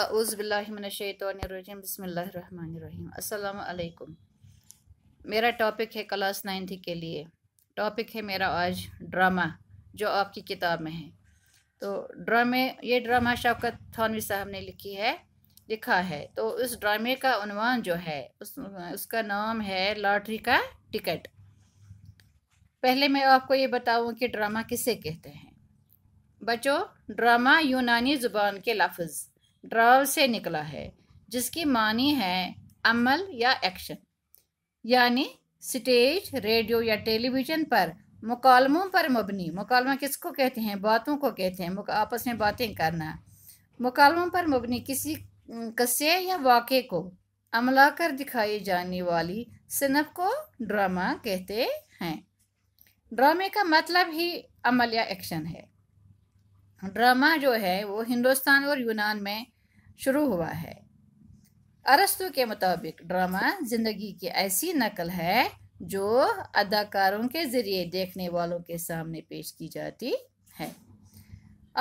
अज़बिल्लाशतरजीम बसमीम अलकुम मेरा टॉपिक है क्लास नाइन्थ के लिए टॉपिक है मेरा आज ड्रामा जो आपकी किताब में है तो ड्रामे ये ड्रामा शौकत थानवी साहब ने लिखी है लिखा है तो उस ड्रामे का उनवान जो है उस उसका नाम है लॉटरी का टिकट पहले मैं आपको ये बताऊँ कि ड्रामा किसे कहते हैं बच्चों ड्रामा यूनानी ज़ुबान के लफ्ज़ ड्राव से निकला है जिसकी मानी है अमल या एक्शन यानी स्टेज रेडियो या टेलीविज़न पर मुकालमों पर मबनी मुकालमा किसको कहते हैं बातों को कहते हैं आपस में बातें करना मुकालमों पर मबनी किसी कस्से या वाक़े को अमला कर दिखाई जाने वाली सिनफ को ड्रामा कहते हैं ड्रामे का मतलब ही अमल या एक्शन है ड्रामा जो है वो हिंदुस्तान और यूनान में शुरू हुआ है अरस्तु के मुताबिक ड्रामा जिंदगी की ऐसी नकल है जो अदाकारों के ज़रिए देखने वालों के सामने पेश की जाती है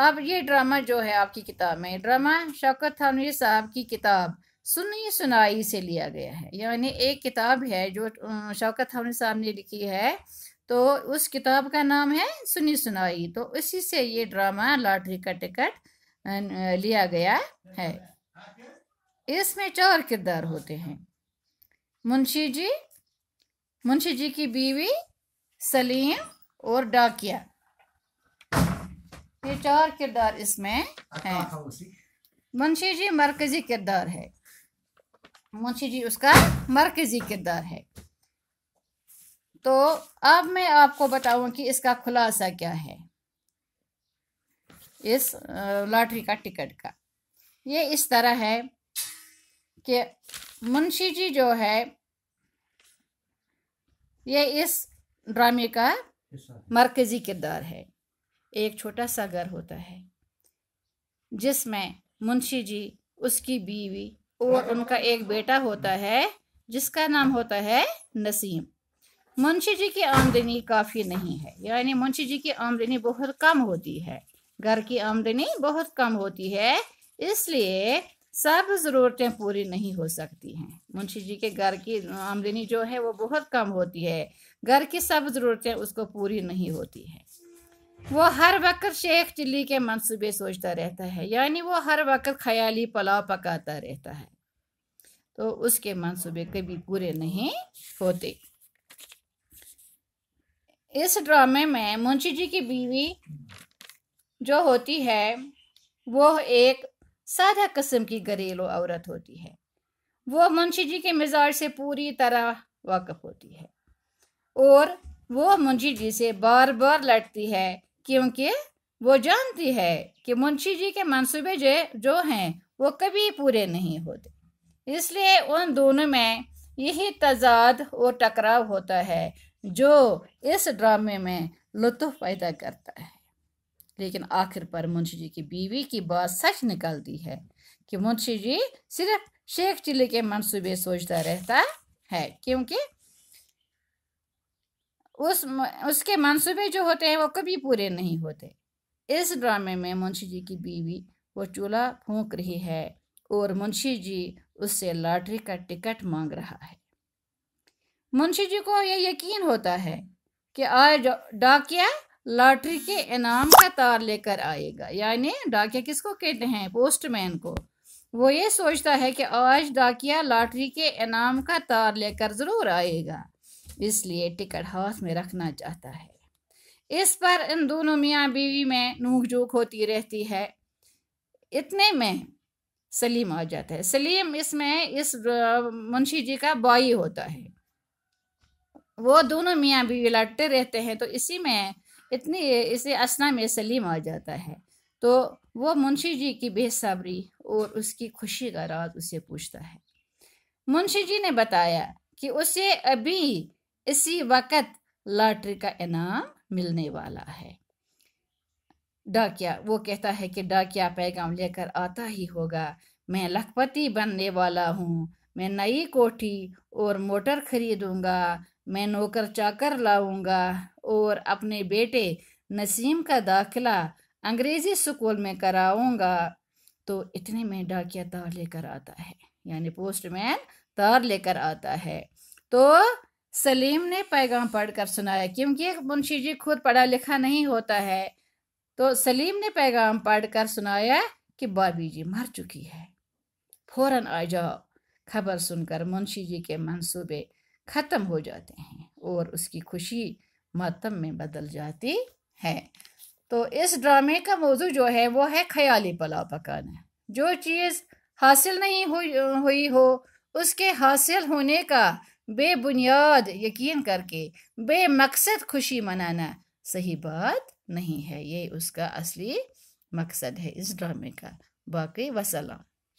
अब ये ड्रामा जो है आपकी किताब में ड्रामा शौकत थानवी साहब की किताब सुनी सुनाई से लिया गया है यानी एक किताब है जो शौकत थानवी साहब ने लिखी है तो उस किताब का नाम है सुनी सुनाई तो उसी से ये ड्रामा लॉटरी का टिकट लिया गया है इसमें चार किरदार होते हैं मुंशी जी मुंशी जी की बीवी सलीम और डाकिया ये चार किरदार इसमें हैं मुंशी जी मरकजी किरदार है मुंशी जी उसका मरकजी किरदार है तो अब मैं आपको बताऊं कि इसका खुलासा क्या है इस लॉटरी का टिकट का ये इस तरह है कि मुंशी जी जो है ये इस ड्रामे का मरकज़ी किरदार है एक छोटा सा घर होता है जिसमें मुंशी जी उसकी बीवी और उनका एक बेटा होता है जिसका नाम होता है नसीम मुंशी जी की आमदनी काफ़ी नहीं है यानी मुंशी जी की आमदनी बहुत कम होती है घर की आमदनी बहुत कम होती है इसलिए सब ज़रूरतें पूरी नहीं हो सकती हैं मुंशी जी के घर की आमदनी जो है वो बहुत कम होती है घर की सब ज़रूरतें उसको पूरी नहीं होती है वो हर वक्त शेख चिल्ली के मंसूबे सोचता रहता है यानी वो हर वक्त ख्याली पुलाव पकाता रहता है तो उसके मंसूबे कभी पूरे नहीं होते इस ड्रामे में मुंशी जी की बीवी जो होती है वो एक सादा कस्म की घरेलू औरत होती है वो मुंशी जी के मिजाज से पूरी तरह वाकफ होती है और वो मुंशी जी से बार बार लड़ती है क्योंकि वो जानती है कि मुंशी जी के मनसूबे जो जो हैं वो कभी पूरे नहीं होते इसलिए उन दोनों में यही तजाद और टकराव होता है जो इस ड्रामे में लुत्फ पैदा करता है लेकिन आखिर पर मुंशी जी की बीवी की बात सच निकलती है कि मुंशी जी सिर्फ शेख चिल्ली के मनसूबे सोचता रहता है क्योंकि उस उसके मनसूबे जो होते हैं वो कभी पूरे नहीं होते इस ड्रामे में मुंशी जी की बीवी वो चूल्हा फूंक रही है और मुंशी जी उससे लॉटरी का टिकट मांग रहा है मुंशी जी को यह यकीन होता है कि आज डाकिया लॉटरी के इनाम का तार लेकर आएगा यानी डाकिया किसको कहते हैं पोस्टमैन को वो ये सोचता है कि आज डाकिया लॉटरी के इनाम का तार लेकर ज़रूर आएगा इसलिए टिकट हाथ में रखना चाहता है इस पर इन दोनों मियाँ बीवी में नूक झोंक होती रहती है इतने में सलीम आ जाता है सलीम इसमें इस मुंशी जी का बाई होता है वो दोनों मियाँ बीवी लड़ते रहते हैं तो इसी में इतने इसे असना में सलीम आ जाता है तो वो मुंशी जी की बेसब्री और उसकी खुशी का राज उसे पूछता है मुंशी जी ने बताया कि उसे अभी इसी वक्त लॉटरी का इनाम मिलने वाला है डाकिया वो कहता है कि डाकिया पैगाम लेकर आता ही होगा मैं लखपति बनने वाला हूँ मैं नई कोठी और मोटर खरीदूंगा मैं नौकर चाकर लाऊंगा और अपने बेटे नसीम का दाखिला अंग्रेज़ी स्कूल में कराऊंगा तो इतने में डाकिया तार लेकर आता है यानी पोस्टमैन तार लेकर आता है तो सलीम ने पैगाम पढ़कर सुनाया क्योंकि मुंशी जी खुद पढ़ा लिखा नहीं होता है तो सलीम ने पैगाम पढ़कर सुनाया कि बाबी जी मर चुकी है फौरन आ जाओ खबर सुनकर मुंशी जी के मंसूबे ख़त्म हो जाते हैं और उसकी खुशी मातम में बदल जाती है तो इस ड्रामे का मौजू जो है वो है ख्याली पुलाव पकाना जो चीज़ हासिल नहीं हुई हुई हो उसके हासिल होने का बेबुनियाद यकीन करके बेमकसद खुशी मनाना सही बात नहीं है ये उसका असली मकसद है इस ड्रामे का बाकी वसलाम